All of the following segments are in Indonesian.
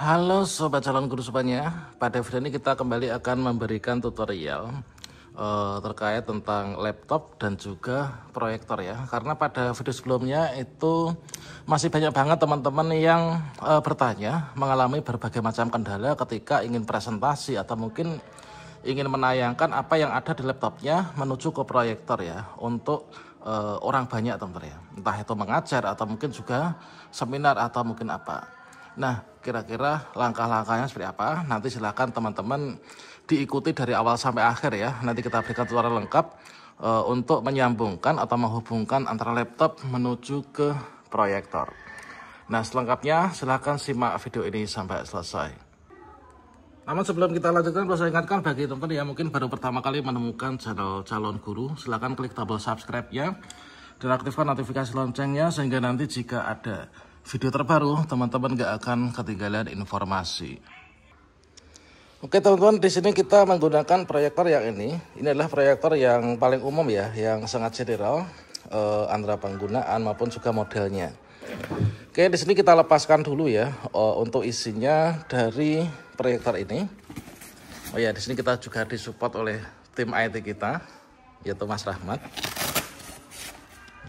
Halo sobat calon guru semuanya, pada video ini kita kembali akan memberikan tutorial uh, terkait tentang laptop dan juga proyektor ya. Karena pada video sebelumnya itu masih banyak banget teman-teman yang uh, bertanya mengalami berbagai macam kendala ketika ingin presentasi atau mungkin ingin menayangkan apa yang ada di laptopnya menuju ke proyektor ya untuk uh, orang banyak teman-teman ya. Entah itu mengajar atau mungkin juga seminar atau mungkin apa. Nah, kira-kira langkah-langkahnya seperti apa? Nanti silakan teman-teman diikuti dari awal sampai akhir ya. Nanti kita berikan tutorial lengkap e, untuk menyambungkan atau menghubungkan antara laptop menuju ke proyektor. Nah, selengkapnya silakan simak video ini sampai selesai. Namun sebelum kita lanjutkan, saya ingatkan bagi teman-teman yang mungkin baru pertama kali menemukan channel Calon Guru, silahkan klik tombol subscribe ya dan aktifkan notifikasi loncengnya sehingga nanti jika ada video terbaru, teman-teman gak akan ketinggalan informasi. Oke teman-teman, di sini kita menggunakan proyektor yang ini. Ini adalah proyektor yang paling umum ya, yang sangat general eh, antara penggunaan maupun juga modelnya. Oke, di sini kita lepaskan dulu ya eh, untuk isinya dari proyektor ini. Oh ya, di sini kita juga disupport oleh tim IT kita, yaitu Mas Rahmat.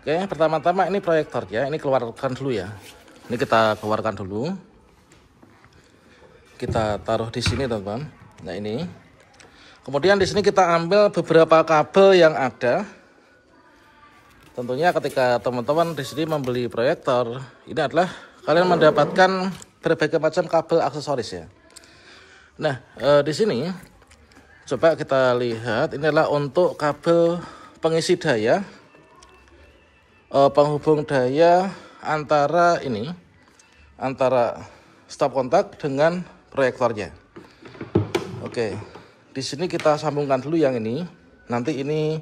Oke, pertama-tama ini proyektor ya, ini keluarkan dulu ya ini kita keluarkan dulu kita taruh di sini teman-teman nah ini kemudian di sini kita ambil beberapa kabel yang ada tentunya ketika teman-teman di sini membeli proyektor ini adalah kalian mendapatkan berbagai macam kabel aksesoris ya nah e, di sini coba kita lihat ini adalah untuk kabel pengisi daya e, penghubung daya antara ini antara stop kontak dengan proyektornya. Oke, di sini kita sambungkan dulu yang ini. Nanti ini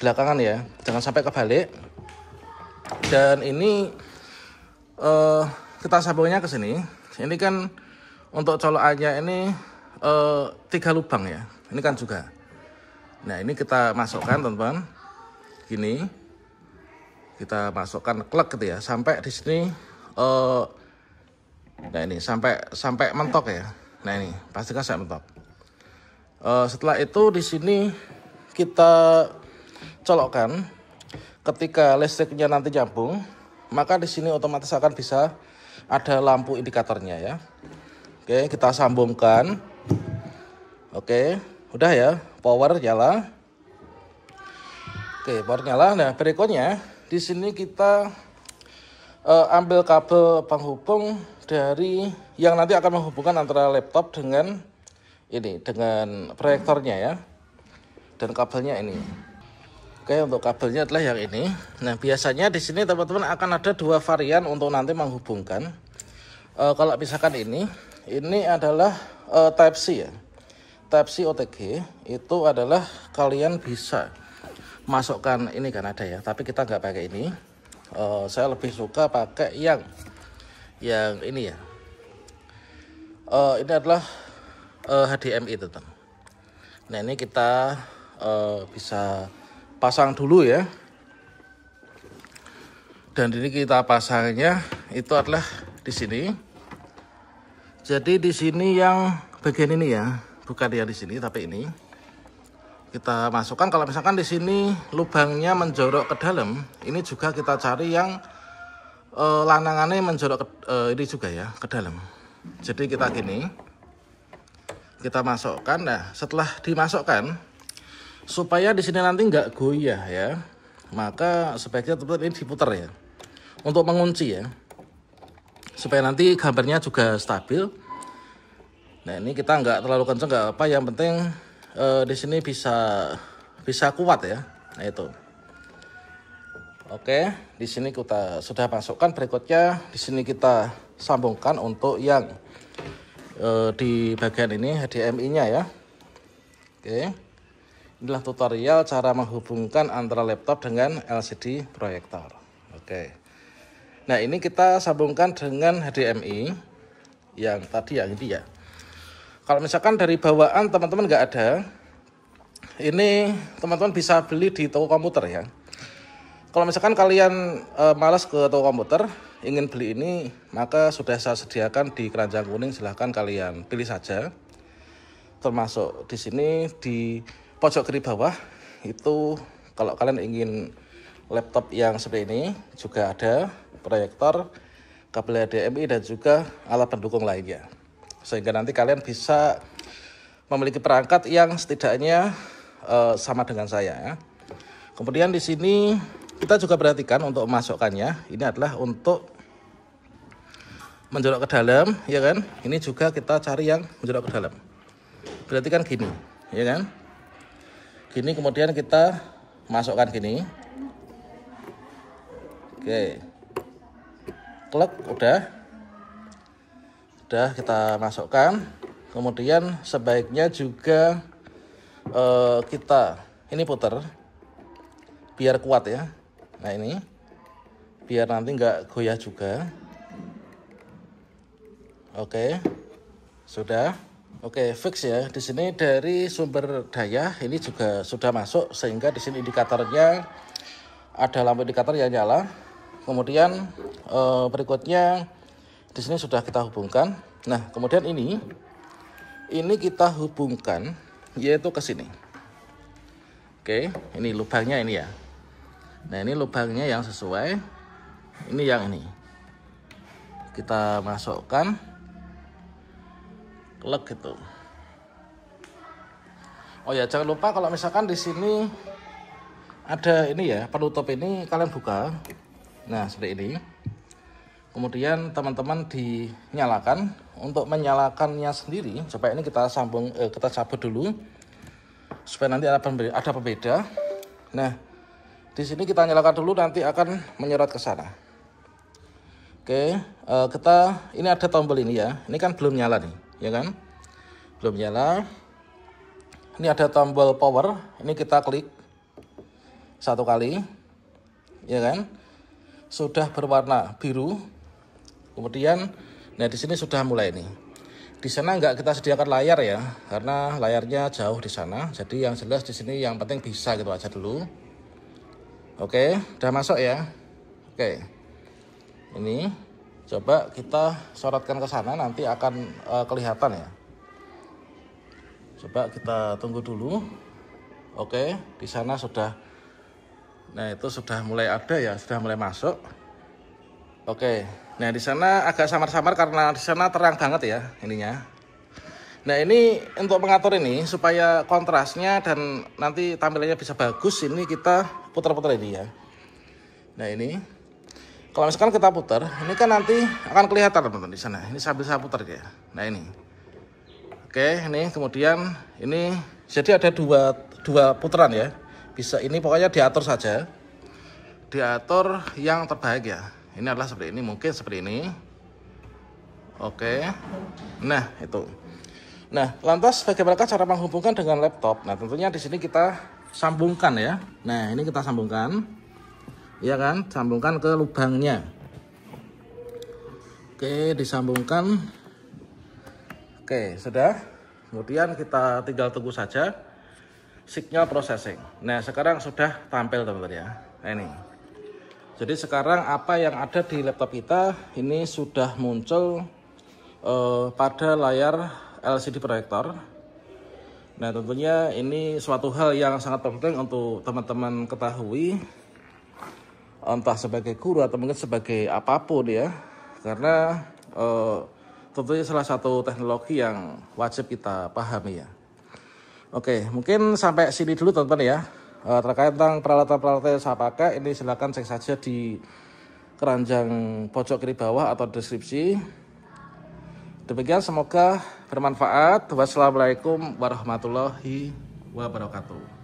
belakangan ya, jangan sampai kebalik. Dan ini uh, kita sambungnya ke sini. Ini kan untuk colokannya ini uh, tiga lubang ya. Ini kan juga. Nah ini kita masukkan teman-teman. Gini kita masukkan klek gitu ya sampai di sini uh, nah ini sampai sampai mentok ya nah ini pastikan saya mentok uh, setelah itu di sini kita colokkan ketika listriknya nanti nyambung maka di sini otomatis akan bisa ada lampu indikatornya ya oke kita sambungkan oke udah ya power nyala oke power nyala nah berikutnya di sini kita uh, ambil kabel penghubung dari yang nanti akan menghubungkan antara laptop dengan ini dengan proyektornya ya dan kabelnya ini oke untuk kabelnya adalah yang ini nah biasanya di sini teman-teman akan ada dua varian untuk nanti menghubungkan uh, kalau misalkan ini ini adalah uh, type C ya type C OTG itu adalah kalian bisa masukkan ini kan ada ya tapi kita nggak pakai ini uh, saya lebih suka pakai yang yang ini ya uh, ini adalah uh, eh, HDMI itu teman nah ini kita uh, bisa pasang dulu ya dan ini kita pasangnya itu adalah di sini jadi di sini yang bagian ini ya bukan yang di sini tapi ini kita masukkan kalau misalkan di sini lubangnya menjorok ke dalam ini juga kita cari yang e, lanangannya menjorok ke, e, ini juga ya ke dalam jadi kita gini kita masukkan nah setelah dimasukkan supaya di sini nanti nggak goyah ya maka sebaiknya tetap ini diputar ya untuk mengunci ya supaya nanti gambarnya juga stabil nah ini kita nggak terlalu kenceng nggak apa yang penting uh, di sini bisa bisa kuat ya nah itu oke di sini kita sudah masukkan berikutnya di sini kita sambungkan untuk yang uh, di bagian ini HDMI nya ya oke inilah tutorial cara menghubungkan antara laptop dengan LCD proyektor oke nah ini kita sambungkan dengan HDMI yang tadi yang ini ya kalau misalkan dari bawaan teman-teman nggak ada, ini teman-teman bisa beli di toko komputer ya. Kalau misalkan kalian e, malas ke toko komputer, ingin beli ini, maka sudah saya sediakan di keranjang kuning, silahkan kalian pilih saja. Termasuk di sini di pojok kiri bawah, itu kalau kalian ingin laptop yang seperti ini, juga ada proyektor, kabel HDMI dan juga alat pendukung lainnya sehingga nanti kalian bisa memiliki perangkat yang setidaknya uh, sama dengan saya ya. Kemudian di sini kita juga perhatikan untuk memasukkannya ini adalah untuk menjorok ke dalam ya kan ini juga kita cari yang menjorok ke dalam Perhatikan gini ya kan gini kemudian kita masukkan gini oke klik, udah sudah kita masukkan. Kemudian sebaiknya juga uh, kita ini puter biar kuat ya. Nah ini biar nanti nggak goyah juga. Oke, sudah. Oke, fix ya. Di sini dari sumber daya ini juga sudah masuk sehingga di sini indikatornya ada lampu indikator yang nyala. Kemudian uh, berikutnya di sini sudah kita hubungkan. Nah, kemudian ini ini kita hubungkan yaitu ke sini. Oke, ini lubangnya ini ya. Nah, ini lubangnya yang sesuai. Ini yang ini. Kita masukkan klik gitu. Oh ya, jangan lupa kalau misalkan di sini ada ini ya, penutup ini kalian buka. Nah, seperti ini kemudian teman-teman dinyalakan untuk menyalakannya sendiri coba ini kita sambung eh, kita cabut dulu supaya nanti ada pembeda, ada pembeda nah di sini kita nyalakan dulu nanti akan menyerot ke sana oke eh, kita ini ada tombol ini ya ini kan belum nyala nih ya kan belum nyala ini ada tombol power ini kita klik satu kali ya kan sudah berwarna biru Kemudian, nah di sini sudah mulai nih. Di sana nggak kita sediakan layar ya, karena layarnya jauh di sana. Jadi yang jelas di sini yang penting bisa gitu aja dulu. Oke, udah masuk ya. Oke, ini coba kita sorotkan ke sana nanti akan uh, kelihatan ya. Coba kita tunggu dulu. Oke, di sana sudah. Nah itu sudah mulai ada ya, sudah mulai masuk. Oke. Nah, di sana agak samar-samar karena di sana terang banget ya ininya. Nah, ini untuk mengatur ini supaya kontrasnya dan nanti tampilannya bisa bagus, ini kita putar-putar ini ya. Nah, ini kalau misalkan kita putar, ini kan nanti akan kelihatan teman-teman di sana. Ini sambil saya putar ya. Nah, ini. Oke, ini kemudian ini jadi ada dua dua putaran ya. Bisa ini pokoknya diatur saja. Diatur yang terbaik ya ini adalah seperti ini mungkin seperti ini oke nah itu nah lantas bagaimana cara menghubungkan dengan laptop nah tentunya di sini kita sambungkan ya nah ini kita sambungkan ya kan sambungkan ke lubangnya oke disambungkan oke sudah kemudian kita tinggal tunggu saja signal processing nah sekarang sudah tampil teman-teman ya nah, ini jadi sekarang apa yang ada di laptop kita ini sudah muncul uh, pada layar LCD proyektor. Nah tentunya ini suatu hal yang sangat penting untuk teman-teman ketahui entah sebagai guru atau mungkin sebagai apapun ya karena uh, tentunya salah satu teknologi yang wajib kita pahami ya. Oke mungkin sampai sini dulu teman-teman ya. Uh, terkait tentang peralatan-peralatan yang saya pakai, ini silakan cek saja di keranjang pojok kiri bawah atau deskripsi. Demikian semoga bermanfaat. Wassalamualaikum warahmatullahi wabarakatuh.